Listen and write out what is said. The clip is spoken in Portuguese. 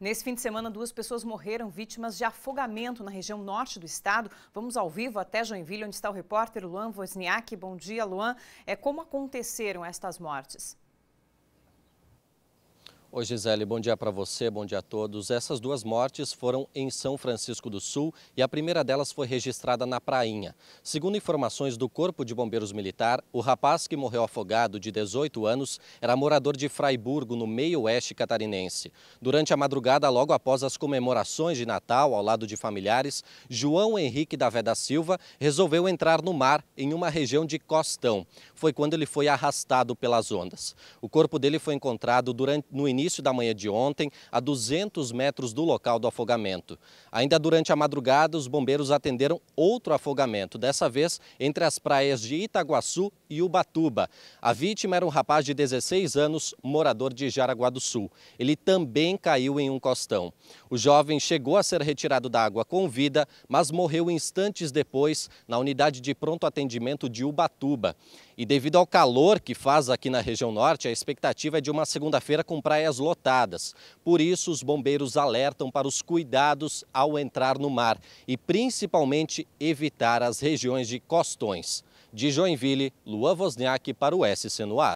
Nesse fim de semana, duas pessoas morreram vítimas de afogamento na região norte do estado. Vamos ao vivo até Joinville, onde está o repórter Luan Wozniak. Bom dia, Luan. É, como aconteceram estas mortes? Oi, Gisele, bom dia para você, bom dia a todos. Essas duas mortes foram em São Francisco do Sul e a primeira delas foi registrada na Prainha. Segundo informações do Corpo de Bombeiros Militar, o rapaz que morreu afogado, de 18 anos, era morador de Fraiburgo, no meio-oeste catarinense. Durante a madrugada, logo após as comemorações de Natal, ao lado de familiares, João Henrique da Veda Silva resolveu entrar no mar em uma região de Costão. Foi quando ele foi arrastado pelas ondas. O corpo dele foi encontrado durante, no início início da manhã de ontem, a 200 metros do local do afogamento. Ainda durante a madrugada, os bombeiros atenderam outro afogamento, dessa vez entre as praias de Itaguaçu e Ubatuba. A vítima era um rapaz de 16 anos, morador de Jaraguá do Sul. Ele também caiu em um costão. O jovem chegou a ser retirado da água com vida, mas morreu instantes depois na unidade de pronto atendimento de Ubatuba. E devido ao calor que faz aqui na região norte, a expectativa é de uma segunda-feira com praias lotadas. Por isso, os bombeiros alertam para os cuidados ao entrar no mar e principalmente evitar as regiões de costões. De Joinville, Luan Wozniak para o SC no ar.